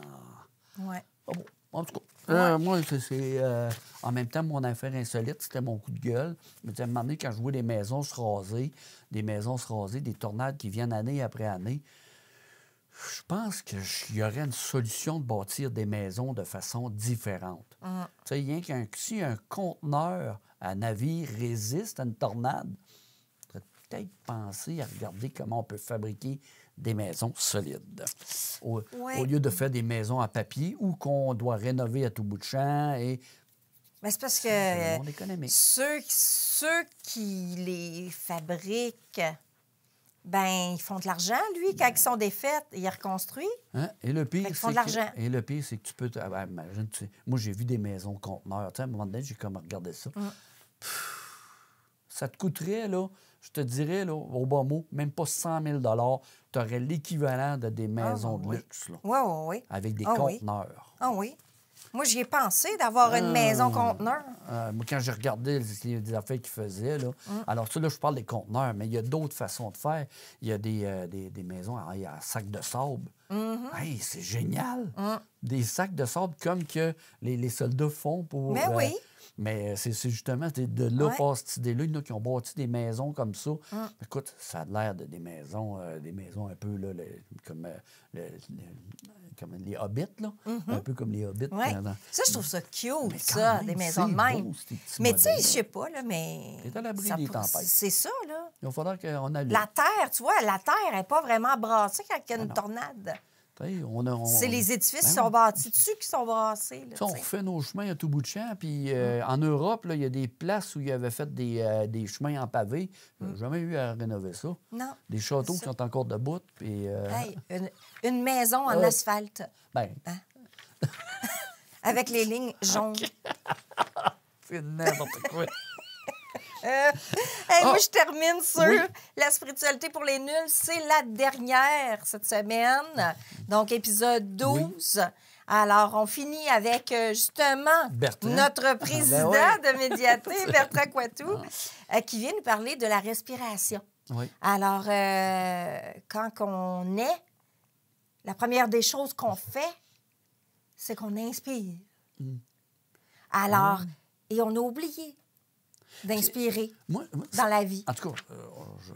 en... Ouais. Ah en tout cas, euh, moi, c'est. Euh, en même temps, mon affaire insolite, c'était mon coup de gueule. Je me disais, à un moment donné, quand je vois des maisons se raser, des maisons se raser, des tornades qui viennent année après année, je pense qu'il y aurait une solution de bâtir des maisons de façon différente. Mm. Tu sais, rien qu'un. Si un conteneur à navire résiste à une tornade, peut-être penser à regarder comment on peut fabriquer des maisons solides. Au, lieu de faire des maisons à papier ou qu'on doit rénover à tout bout de champ et. Mais c'est parce que ceux, qui les fabriquent, ben ils font de l'argent, lui, quand ils sont défaits, ils reconstruisent. Hein? Et le pire, c'est que... Et le pire, c'est que tu peux... Ah, ben, moi, j'ai vu des maisons conteneurs. à un moment donné, j'ai comme regardé ça. Mm. ça te coûterait, là, je te dirais, là, au bas mot, même pas 100 000 tu aurais l'équivalent de des ah maisons de luxe. oui, oui, oui. Avec des ah conteneurs. Ah oui. Moi, j'y ai pensé d'avoir une maison ah. conteneur. Euh, moi, quand j'ai regardé les, affaires qu'ils faisaient, là, mm. alors ça, là, je parle des conteneurs, mais il y a d'autres façons de faire. Il y a des, euh, des, des maisons à, sacs de sable. Mm-hmm. c'est génial! Mm. Des sacs de sable comme que les, les soldats font pour. Mais ben euh, oui! Mais c'est justement de là ouais. cette idée-là. qui ont bâti des maisons comme ça. Ah. Écoute, ça a l'air de des maisons, euh, des maisons un peu là, euh, comme, les hobbits, là. Mm-hmm. Un peu comme les hobbits. Ouais. Euh, ça, je trouve ça cute, ça, des maisons de même. mais tu sais, je sais pas, là, mais. C'est à l'abri des tempêtes. C'est ça, là. Il va falloir qu'on allume. La terre, tu vois, la terre n'est pas vraiment brassée quand il y a une ah tornade. C'est les édifices ben qui sont bâtis dessus qui sont brassés. on refait nos chemins à tout bout de champ. Puis euh, hum. en Europe, il y a des places où il y avait fait des, euh, chemins en pavé. Hum. jamais eu à rénover ça. Non. Des châteaux qui sont encore debout. Euh, une, maison en asphalte. Ben. Hein? (laughs) Avec les lignes jaunes. (laughs) C'est n'importe quoi. (laughs) Moi, ah! je termine sur la spiritualité pour les nuls. C'est la dernière cette semaine. Donc, épisode 12. Alors, on finit avec euh, justement notre ah, ben président de Médiaté, (laughs) Bertrand Coitou, ah. euh, qui vient nous parler de la respiration. Alors, euh, quand on est, la première des choses qu'on fait, c'est qu'on inspire. Mm. Alors, et on a oublié D'inspirer dans la vie. En tout cas, euh,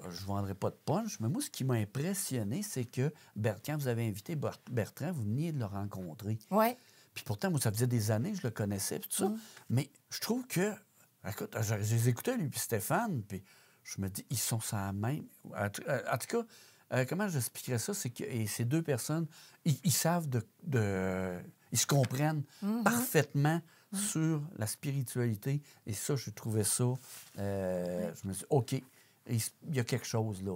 je ne vendrai pas de punch, mais moi, ce qui m'a impressionné, c'est que Bertrand, vous avez invité Bertrand, vous veniez de le rencontrer. Oui. Puis pourtant, moi, ça faisait des années que je le connaissais, puis tout ça. Mm. Mais je trouve que, écoute, j'ai écouté les lui, puis Stéphane, puis je me dis, ils sont ça même. En, tout euh, cas, euh, comment j'expliquerais ça? C'est que ces deux personnes, ils, savent de, Ils se comprennent mm-hmm. parfaitement sur la spiritualité. Et ça, je trouvais ça. Euh, je me suis dit, OK, il y a quelque chose là.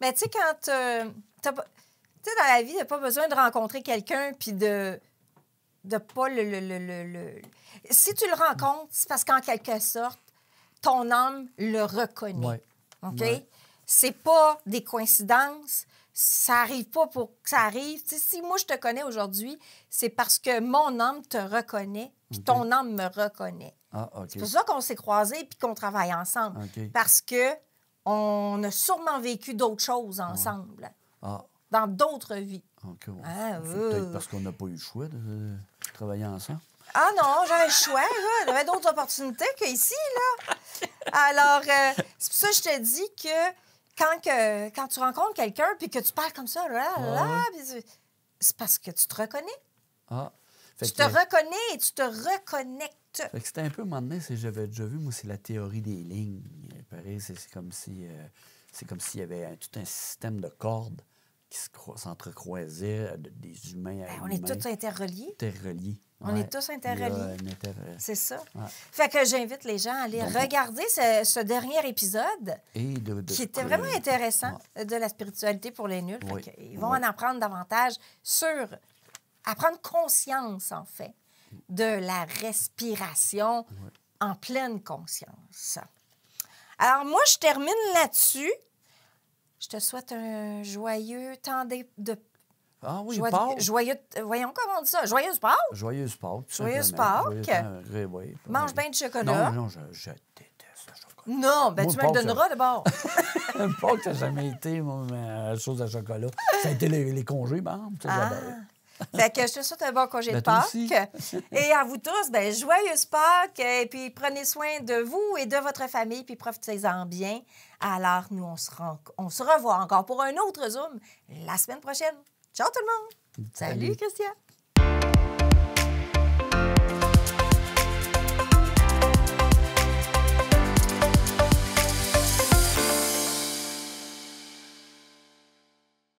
Mais tu sais, quand. Euh, tu sais, dans la vie, tu pas besoin de rencontrer quelqu'un puis de. de pas le, le, le, le. Si tu le mm. rencontres, c'est parce qu'en quelque sorte, ton âme le reconnaît. OK? C'est pas des coïncidences ça arrive pas pour que ça arrive. si moi je te connais aujourd'hui, c'est parce que mon âme te reconnaît, puis ton âme me reconnaît. Ah, c'est pour ça qu'on s'est croisés puis qu'on travaille ensemble. Parce que on a sûrement vécu d'autres choses ensemble. Ah. Dans d'autres vies. Ah, peut-être parce qu'on n'a pas eu le choix de travailler ensemble. Ah non, j'avais le choix, j'avais d'autres opportunités qu'ici, là. (laughs) Alors, euh, c'est pour ça que je te dis que quand, que, quand tu rencontres quelqu'un puis que tu parles comme ça, c'est parce que tu te reconnais. Ah. tu te reconnais et tu te reconnectes. Fait c'était un peu, un moment j'avais déjà vu, moi, c'est la théorie des lignes. Pareil, c'est comme si... Euh, c'est comme s'il y avait tout un système de cordes qui s'entrecroisaient, euh, des humains à ben, On est tous Interreliés. On est tous interreliés. C'est ça. Fait que j'invite les gens à aller regarder ce, dernier épisode qui était vraiment intéressant de la spiritualité pour les nuls. Ils vont en apprendre davantage sur à prendre conscience, en fait, de la respiration en pleine conscience. Alors, moi, je termine là-dessus. Je te souhaite un joyeux temps de ah oui, Joyeux, joyeux euh, voyons comment on dit ça. Joyeuse Pâques. Joyeuse Pâques. Joyeuse Pâques. Mange bien de chocolat. Non, non, je, déteste le chocolat. Non, ben tu me le donneras de d'abord. (laughs) Pâques, ça n'a jamais été moi, la sauce à chocolat. Ça a été les, congés, ben, ah. Fait que je te souhaite un bon congé ben, de Pâques. et à vous tous, ben, joyeuse Pâques. Et puis prenez soin de vous et de votre famille, puis profitez-en bien. Alors, nous, on se revoit encore pour un autre Zoom la semaine prochaine. Ciao tout le monde. Salut, Christian.